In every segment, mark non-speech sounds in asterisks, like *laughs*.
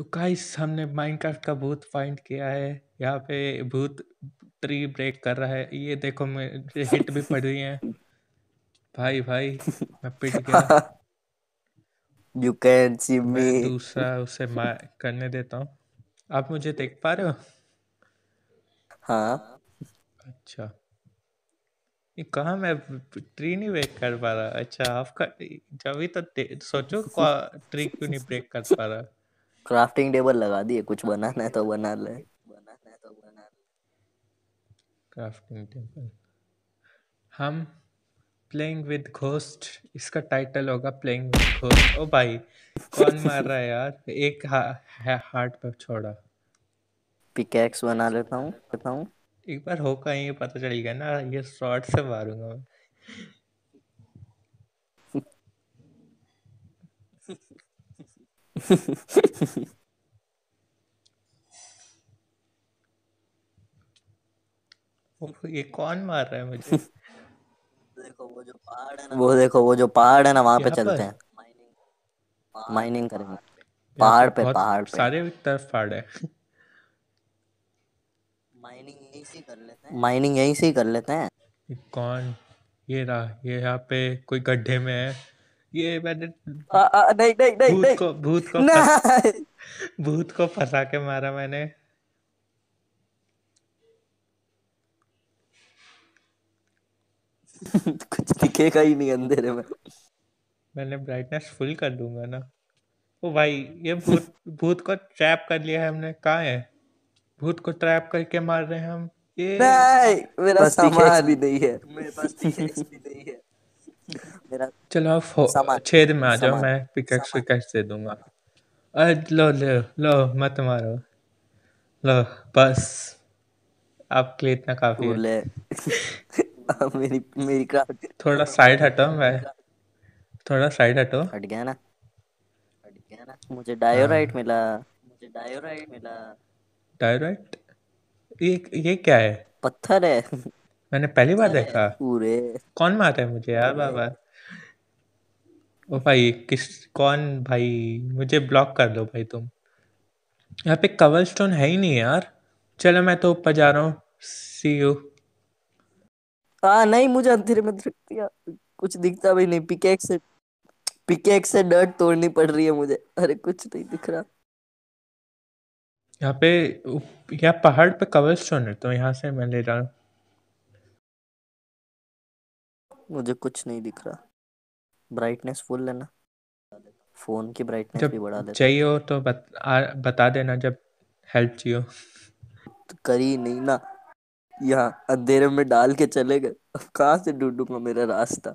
तो गाइस हमने माइनक्राफ्ट का भूत फाइंड किया है यहाँ पे भूत ट्री ब्रेक कर रहा है ये देखो मैं हिट भी पड़ रही है भाई भाई मैं पिट गया यू कैन सी मी दूसरा उसे करने देता हूँ आप मुझे देख पा रहे हो हाँ अच्छा ये कहा मैं ट्री नहीं ब्रेक कर पा रहा अच्छा आपका जब तो सोचो ट्री क्यों नहीं ब्रेक कर पा रहा क्राफ्टिंग टेबल लगा दिए कुछ बनाना है तो बना ले बनाना है तो बना ले क्राफ्टिंग टेबल हम प्लेइंग विद घोस्ट इसका टाइटल होगा प्लेइंग विद घोस्ट ओ भाई कौन मार रहा है यार एक हा, हा, हार्ट पर छोड़ा पिकैक्स बना लेता हूँ बताऊँ एक बार होगा ये पता चल गया ना ये शॉर्ट से मारूंगा मैं ये कौन मार रहा है मुझे देखो वो जो पहाड़ है ना वो देखो वो जो पहाड़ है ना वहां पे चलते हैं माइनिंग करेंगे पहाड़ पे पहाड़ पे सारे तरफ पहाड़ है माइनिंग यहीं से कर लेते हैं माइनिंग यहीं से ही कर लेते हैं कौन ये रहा ये यहाँ पे कोई गड्ढे में है ये मैंने आ, आ, नहीं नहीं नहीं भूत नहीं, को भूत को नहीं। भूत को फंसा के मारा मैंने कुछ दिखेगा ही नहीं अंधेरे में मैंने ब्राइटनेस फुल कर दूंगा ना ओ भाई ये भूत भूत को ट्रैप कर लिया है हमने कहा है भूत को ट्रैप करके मार रहे हैं हम ये नहीं मेरा सामान भी नहीं है मेरे पास भी नहीं मेरा चलो आप छेद में आ जाओ मैं पिकेक्स विकेक्स दे दूंगा अरे लो लो लो मत मारो लो बस आपके लिए इतना काफी है ले मेरी मेरी क्राफ्ट थोड़ा साइड हटो मैं थोड़ा साइड हटो हट गया ना हट गया ना मुझे डायोराइट हाँ। मिला मुझे डायोराइट मिला डायोराइट ये ये क्या है पत्थर है मैंने पहली बार देखा पूरे कौन मारता है मुझे यार बाबा ओ भाई किस कौन भाई मुझे ब्लॉक कर दो भाई तुम यहाँ पे कवर स्टोन है ही नहीं यार चलो मैं तो ऊपर जा रहा हूँ सी यू हाँ नहीं मुझे अंधेरे में दिया कुछ दिखता भी नहीं पिकेक्स से पिकेक्स से डर्ट तोड़नी पड़ रही है मुझे अरे कुछ नहीं दिख रहा यहाँ पे यहाँ पहाड़ पे कवर स्टोन है तो यहाँ से मैं ले रहा हूँ मुझे कुछ नहीं दिख रहा ब्राइटनेस फुल लेना फोन की ब्राइटनेस भी बढ़ा देना चाहिए हो तो बत, आ, बता देना जब हेल्प चाहिए तो करी नहीं ना यहाँ अंधेरे में डाल के चले गए अब कहाँ से ढूंढूंगा मेरा रास्ता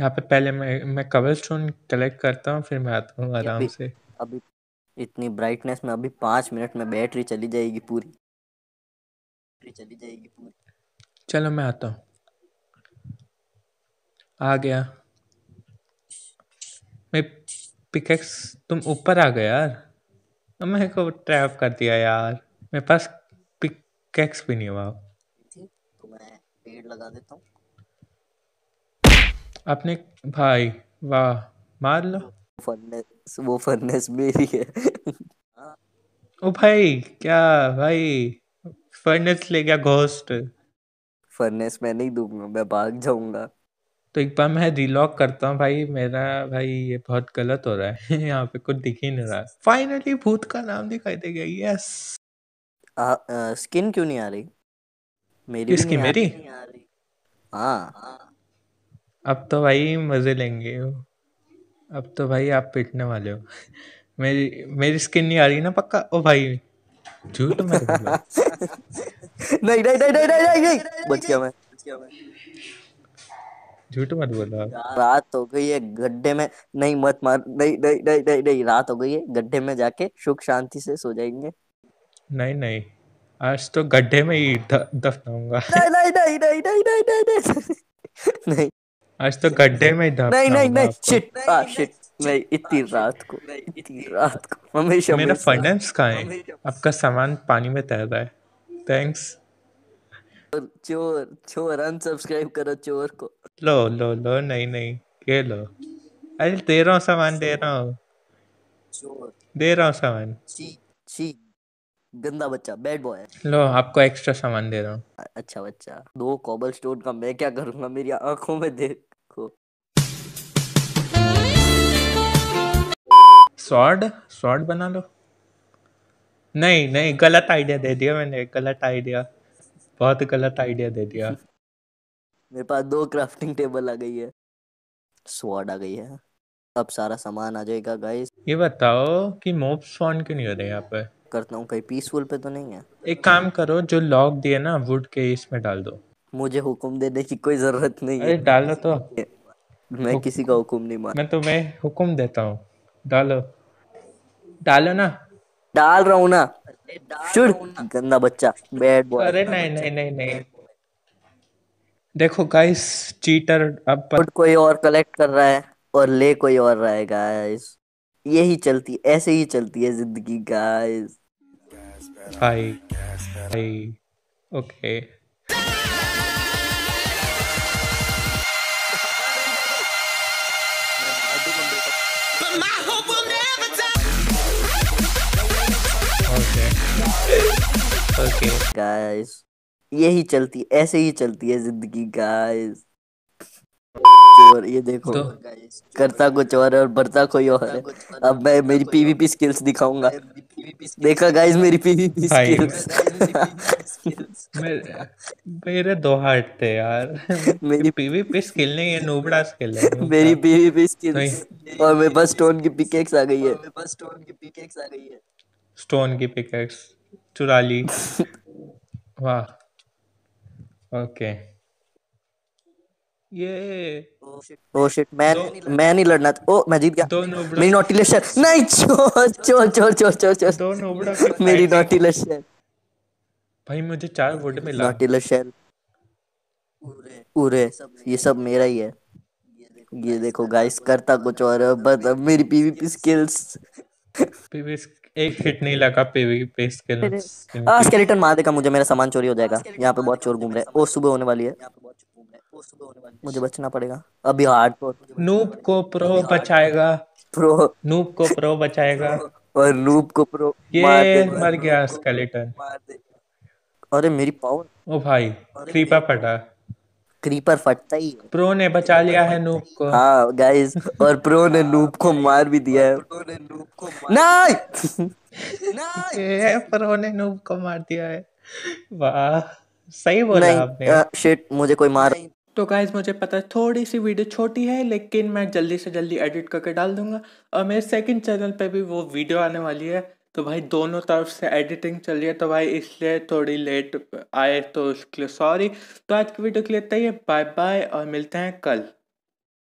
यहाँ पे पहले मैं मैं कवर स्टोन कलेक्ट करता हूँ फिर मैं आता हूँ आराम से अभी इतनी ब्राइटनेस में अभी पाँच मिनट में बैटरी चली जाएगी पूरी बैटरी चली जाएगी पूरी चलो मैं आता हूँ आ गया मैं पिकेक्स तुम ऊपर आ गए यार तो मेरे को ट्रैप कर दिया यार मेरे पास पिकेक्स भी नहीं हुआ पेड़ लगा देता हूँ अपने भाई वाह मार लो फर्नेस वो फर्नेस मेरी है *laughs* ओ भाई क्या भाई फर्नेस ले गया घोस्ट फर्नेस मैं नहीं दूंगा मैं भाग जाऊंगा तो एक बार मैं रिलॉक करता हूँ भाई मेरा भाई ये बहुत गलत हो रहा है *laughs* यहाँ पे कुछ दिख ही नहीं रहा फाइनली भूत का नाम दिखाई दे गया यस स्किन क्यों नहीं आ रही मेरी इसकी मेरी हाँ अब तो भाई मजे लेंगे अब तो भाई आप पिटने वाले हो *laughs* मेरी मेरी स्किन नहीं आ रही ना पक्का ओ भाई झूठ मैं *laughs* नहीं नहीं नहीं नहीं नहीं नहीं बच गया मैं बच गया मैं झूठ मत बोला रात हो गई है गड्ढे में नहीं मत मार नहीं नहीं नहीं नहीं नहीं रात हो गई है गड्ढे में जाके सुख शांति से सो जाएंगे नहीं नहीं आज तो गड्ढे में ही दफनाऊंगा नहीं नहीं नहीं नहीं नहीं नहीं नहीं नहीं नहीं आज तो गड्ढे में ही दफनाऊंगा नहीं नहीं नहीं शिट आ शिट नहीं इतनी रात को इतनी रात को हमेशा मेरा फाइनेंस कहाँ है आपका सामान पानी में तैर रहा है थैंक्स चोर चोर चोर अनसब्सक्राइब करो चोर को लो लो लो नहीं नहीं के लो अरे दे रहा हूँ सामान दे रहा हूँ चोर दे रहा हूँ सामान छी छी गंदा बच्चा बैड बॉय लो आपको एक्स्ट्रा सामान दे रहा हूँ अच्छा बच्चा दो कॉबल स्टोन का मैं क्या करूँगा मेरी आंखों में देखो स्वॉर्ड स्वॉर्ड बना लो नहीं नहीं गलत आइडिया दे दिया मैंने गलत आइडिया बहुत गलत आइडिया दे दिया मेरे पास दो क्राफ्टिंग टेबल आ गई है स्वाड आ गई है अब सारा सामान आ जाएगा गाइस ये बताओ कि मोब स्पॉन क्यों नहीं हो रहे यहाँ पे करता हूँ कहीं पीसफुल पे तो नहीं है एक काम करो जो लॉक दिए ना वुड के इसमें डाल दो मुझे हुक्म देने की कोई जरूरत नहीं है डालो तो मैं किसी का हुक्म नहीं मान मैं तो मैं हुक्म देता हूँ डालो डालो ना डाल रहा हूँ ना शुड गंदा बच्चा बैड बॉय अरे नहीं नहीं नहीं नहीं देखो गाइस चीटर अब पर... कोई और कलेक्ट कर रहा है और ले कोई और रहा है गाइस यही चलती ऐसे ही चलती है जिंदगी guys hi hi okay okay guys यही चलती ऐसे ही चलती है जिंदगी गाइस चोर ये देखो तो- करता कुछ और है और बढ़ता कोई और है अब मैं मेरी पीवीपी स्किल्स दिखाऊंगा देखा गाइस मेरी पीवीपी स्किल्स मेरे दो हार्ट थे यार मेरी पीवीपी स्किल नहीं है नोबड़ा स्किल है मेरी पीवीपी स्किल्स और मेरे पास स्टोन की पिकेक्स आ गई है मेरे पास स्टोन की पिकेक्स आ गई है स्टोन की पिकेक्स चुरा ली *laughs* वाह ओके ये ओ oh शिट मैं मैं नहीं लड़ना ओ oh, मैं जीत गया मेरी नॉटी लेशर नहीं चोर चोर चोर चोर चोर चोर मेरी नॉटी लेशर भाई मुझे चार वोट मिला नॉटी लेशर पूरे ये सब मेरा ही है ये देखो गाइस करता कुछ और बस मेरी पीवीपी स्किल्स पीवीपी एक हिट नहीं लगा पे पे स्केलेटन आ स्केलेटन मार देगा मुझे मेरा सामान चोरी हो जाएगा यहां पे बहुत चोर घूम रहे हैं और सुबह होने वाली है मुझे बचना पड़ेगा अभी हार्ड कोर नूब को प्रो बचाएगा प्रो नूब को प्रो बचाएगा और नूब को प्रो ये मर गया स्केलेटन अरे मेरी पावर ओ भाई क्रीपर पड़ा क्रीपर फटता ही प्रो ने बचा लिया है नूप को हाँ गाइस और प्रो ने नूप को मार भी दिया है प्रो ने नूप को नहीं नहीं प्रो *laughs* ने नूप को मार दिया है वाह सही बोला आपने शिट मुझे कोई मार तो गाइज मुझे पता है थोड़ी सी वीडियो छोटी है लेकिन मैं जल्दी से जल्दी एडिट करके डाल दूंगा और मेरे सेकंड चैनल पे भी वो वीडियो आने वाली है तो भाई दोनों तरफ से एडिटिंग चल रही है तो भाई इसलिए थोड़ी लेट आए तो उसके लिए सॉरी तो आज की वीडियो के लिए तैयार बाय बाय और मिलते हैं कल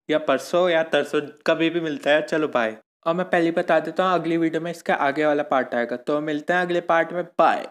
या परसों या तरसों कभी भी मिलता है चलो बाय और मैं पहले बता देता हूँ अगली वीडियो में इसका आगे वाला पार्ट आएगा तो मिलते हैं अगले पार्ट में बाय